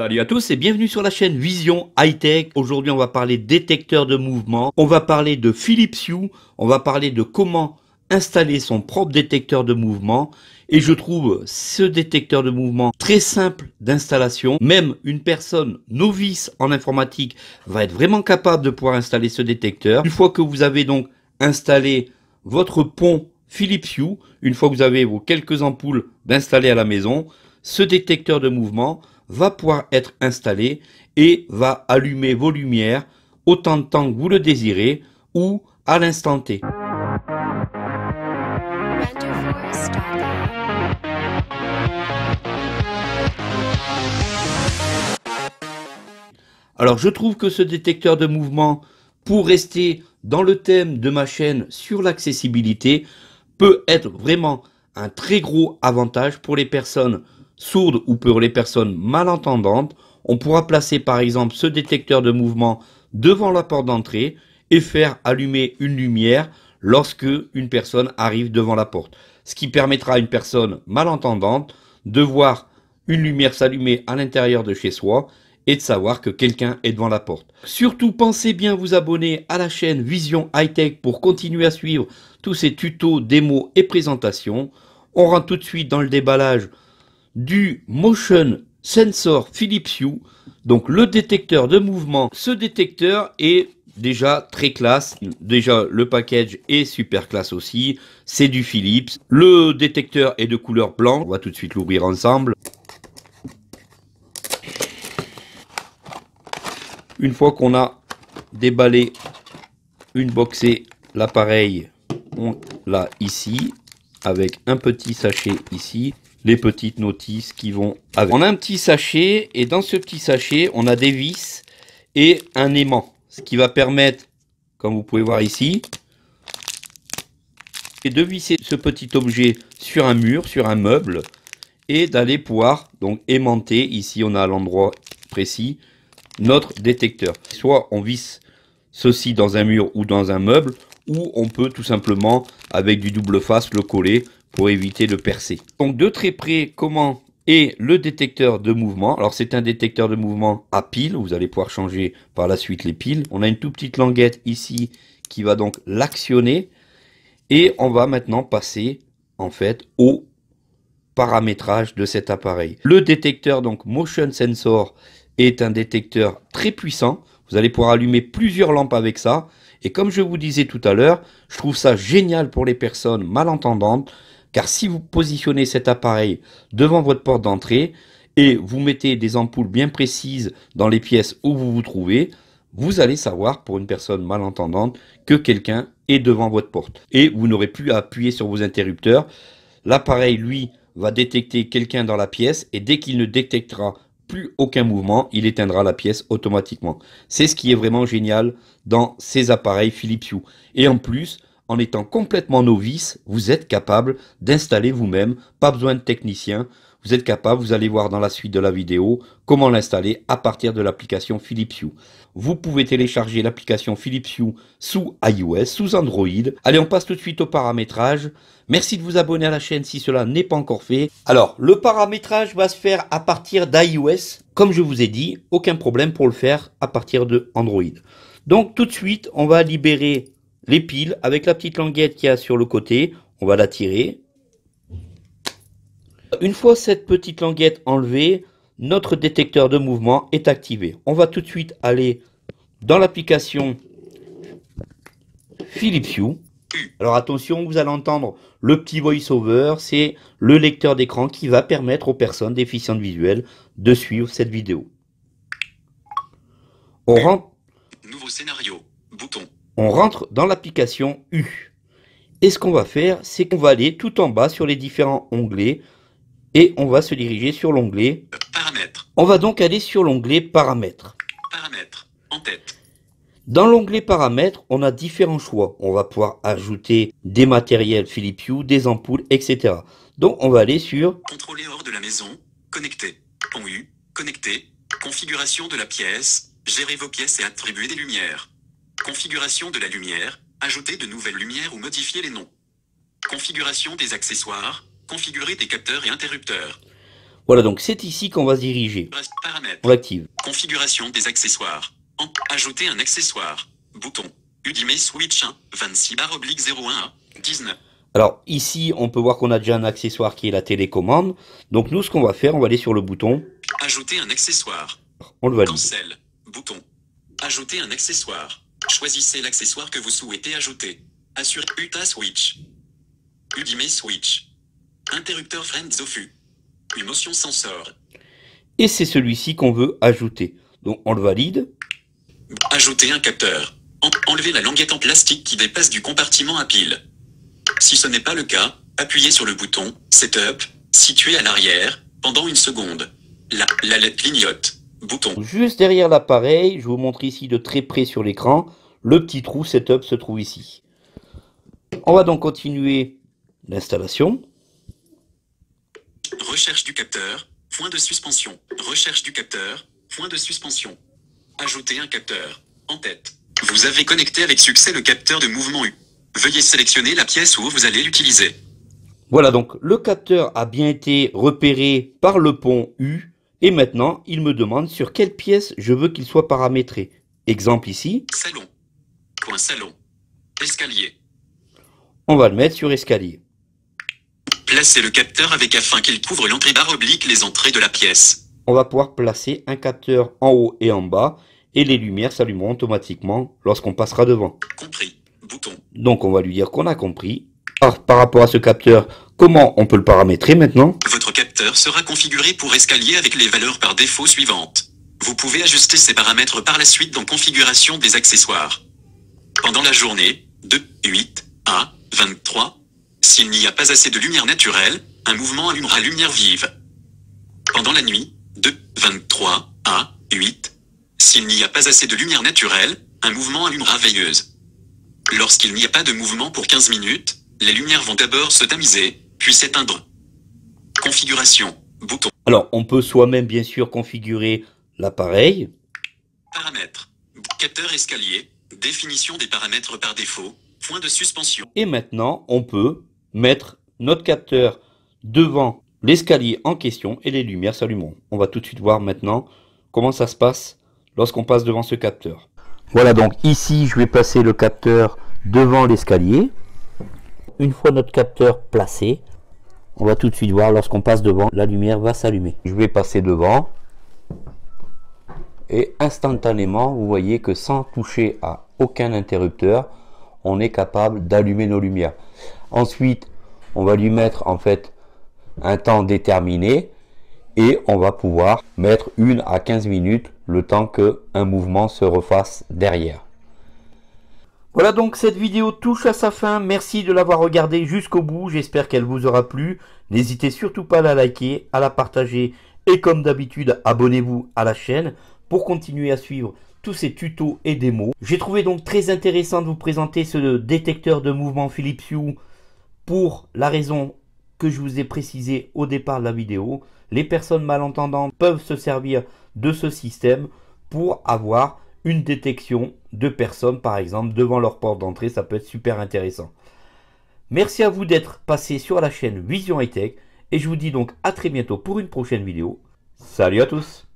Salut à tous et bienvenue sur la chaîne Vision Hightech Tech. Aujourd'hui, on va parler détecteur de mouvement, on va parler de Philips Hue, on va parler de comment installer son propre détecteur de mouvement et je trouve ce détecteur de mouvement très simple d'installation. Même une personne novice en informatique va être vraiment capable de pouvoir installer ce détecteur. Une fois que vous avez donc installé votre pont Philips Hue, une fois que vous avez vos quelques ampoules installées à la maison, ce détecteur de mouvement va pouvoir être installé et va allumer vos lumières autant de temps que vous le désirez ou à l'instant T. Alors je trouve que ce détecteur de mouvement, pour rester dans le thème de ma chaîne sur l'accessibilité, peut être vraiment un très gros avantage pour les personnes sourdes ou pour les personnes malentendantes, on pourra placer par exemple ce détecteur de mouvement devant la porte d'entrée et faire allumer une lumière lorsque une personne arrive devant la porte. Ce qui permettra à une personne malentendante de voir une lumière s'allumer à l'intérieur de chez soi et de savoir que quelqu'un est devant la porte. Surtout, pensez bien vous abonner à la chaîne Vision High Tech pour continuer à suivre tous ces tutos, démos et présentations. On rentre tout de suite dans le déballage du Motion Sensor Philips Hue, donc le détecteur de mouvement. Ce détecteur est déjà très classe. Déjà, le package est super classe aussi. C'est du Philips. Le détecteur est de couleur blanc. On va tout de suite l'ouvrir ensemble. Une fois qu'on a déballé, une boxée l'appareil, on l'a ici, avec un petit sachet ici les petites notices qui vont avec. On a un petit sachet et dans ce petit sachet, on a des vis et un aimant. Ce qui va permettre, comme vous pouvez voir ici, de visser ce petit objet sur un mur, sur un meuble et d'aller pouvoir donc aimanter, ici on a à l'endroit précis, notre détecteur. Soit on visse ceci dans un mur ou dans un meuble, ou on peut tout simplement avec du double face le coller pour éviter de percer. Donc de très près, comment est le détecteur de mouvement Alors c'est un détecteur de mouvement à pile, vous allez pouvoir changer par la suite les piles. On a une toute petite languette ici qui va donc l'actionner. Et on va maintenant passer en fait au paramétrage de cet appareil. Le détecteur donc Motion Sensor est un détecteur très puissant. Vous allez pouvoir allumer plusieurs lampes avec ça. Et comme je vous disais tout à l'heure, je trouve ça génial pour les personnes malentendantes, car si vous positionnez cet appareil devant votre porte d'entrée et vous mettez des ampoules bien précises dans les pièces où vous vous trouvez, vous allez savoir pour une personne malentendante que quelqu'un est devant votre porte. Et vous n'aurez plus à appuyer sur vos interrupteurs. L'appareil, lui, va détecter quelqu'un dans la pièce et dès qu'il ne détectera plus aucun mouvement, il éteindra la pièce automatiquement. C'est ce qui est vraiment génial dans ces appareils Philips Hue. Et en plus, en étant complètement novice, vous êtes capable d'installer vous-même, pas besoin de technicien, vous êtes capable, vous allez voir dans la suite de la vidéo, comment l'installer à partir de l'application Philips Hue. Vous pouvez télécharger l'application Philips Hue sous iOS, sous Android. Allez, on passe tout de suite au paramétrage. Merci de vous abonner à la chaîne si cela n'est pas encore fait. Alors, le paramétrage va se faire à partir d'iOS. Comme je vous ai dit, aucun problème pour le faire à partir de Android. Donc tout de suite, on va libérer les piles avec la petite languette qu'il y a sur le côté. On va la tirer. Une fois cette petite languette enlevée, notre détecteur de mouvement est activé. On va tout de suite aller dans l'application Philips Hue. Alors attention, vous allez entendre le petit voice-over, c'est le lecteur d'écran qui va permettre aux personnes déficientes visuelles de suivre cette vidéo. On rentre. Nouveau scénario, bouton on rentre dans l'application U. Et ce qu'on va faire, c'est qu'on va aller tout en bas sur les différents onglets et on va se diriger sur l'onglet Paramètres. On va donc aller sur l'onglet Paramètres. Paramètres, en tête. Dans l'onglet Paramètres, on a différents choix. On va pouvoir ajouter des matériels Philips Hue, des ampoules, etc. Donc on va aller sur Contrôler hors de la maison, connecter pont U, connecter, configuration de la pièce, gérer vos pièces et attribuer des lumières. Configuration de la lumière, ajouter de nouvelles lumières ou modifier les noms. Configuration des accessoires, configurer des capteurs et interrupteurs. Voilà, donc c'est ici qu'on va se diriger. Paramètres. On active. Configuration des accessoires. ajouter un accessoire. Bouton. Udime Switch 1, 26 oblique 01 19. Alors ici, on peut voir qu'on a déjà un accessoire qui est la télécommande. Donc nous, ce qu'on va faire, on va aller sur le bouton. Ajouter un accessoire. On le valide. Bouton. Ajouter un accessoire. Choisissez l'accessoire que vous souhaitez ajouter. Assure Uta Switch. Udime Switch. Interrupteur Friends OFU. Motion Sensor. Et c'est celui-ci qu'on veut ajouter. Donc on le valide. Ajouter un capteur. enlever la languette en plastique qui dépasse du compartiment à pile. Si ce n'est pas le cas, appuyez sur le bouton Setup, situé à l'arrière, pendant une seconde. La, lettre LED clignote. Bouton. Juste derrière l'appareil, je vous montre ici de très près sur l'écran, le petit trou setup se trouve ici. On va donc continuer l'installation. Recherche du capteur, point de suspension. Recherche du capteur, point de suspension. Ajoutez un capteur. En tête. Vous avez connecté avec succès le capteur de mouvement U. Veuillez sélectionner la pièce où vous allez l'utiliser. Voilà donc, le capteur a bien été repéré par le pont U et maintenant, il me demande sur quelle pièce je veux qu'il soit paramétré. Exemple ici. Salon. Coin salon. Escalier. On va le mettre sur escalier. Placez le capteur avec afin qu'il couvre l'entrée barre oblique les entrées de la pièce. On va pouvoir placer un capteur en haut et en bas et les lumières s'allumeront automatiquement lorsqu'on passera devant. Compris. Bouton. Donc on va lui dire qu'on a compris. Alors par rapport à ce capteur, comment on peut le paramétrer maintenant capteur sera configuré pour escalier avec les valeurs par défaut suivantes. Vous pouvez ajuster ces paramètres par la suite dans Configuration des accessoires. Pendant la journée, 2, 8, à 23. S'il n'y a pas assez de lumière naturelle, un mouvement allumera lumière vive. Pendant la nuit, 2, 23, à 8. S'il n'y a pas assez de lumière naturelle, un mouvement allumera veilleuse. Lorsqu'il n'y a pas de mouvement pour 15 minutes, les lumières vont d'abord se tamiser, puis s'éteindre. Configuration. Bouton. Alors, on peut soi-même, bien sûr, configurer l'appareil. Paramètres. Capteur escalier. Définition des paramètres par défaut. Point de suspension. Et maintenant, on peut mettre notre capteur devant l'escalier en question et les lumières s'allument. On va tout de suite voir maintenant comment ça se passe lorsqu'on passe devant ce capteur. Voilà donc ici je vais placer le capteur devant l'escalier. Une fois notre capteur placé, on va tout de suite voir lorsqu'on passe devant, la lumière va s'allumer. Je vais passer devant. Et instantanément, vous voyez que sans toucher à aucun interrupteur, on est capable d'allumer nos lumières. Ensuite, on va lui mettre en fait un temps déterminé et on va pouvoir mettre une à 15 minutes le temps que un mouvement se refasse derrière. Voilà donc cette vidéo touche à sa fin, merci de l'avoir regardée jusqu'au bout, j'espère qu'elle vous aura plu, n'hésitez surtout pas à la liker, à la partager et comme d'habitude abonnez-vous à la chaîne pour continuer à suivre tous ces tutos et démos. J'ai trouvé donc très intéressant de vous présenter ce détecteur de mouvement Philips Hue pour la raison que je vous ai précisé au départ de la vidéo. Les personnes malentendantes peuvent se servir de ce système pour avoir une détection de personnes, par exemple, devant leur porte d'entrée. Ça peut être super intéressant. Merci à vous d'être passé sur la chaîne Vision tech et je vous dis donc à très bientôt pour une prochaine vidéo. Salut à tous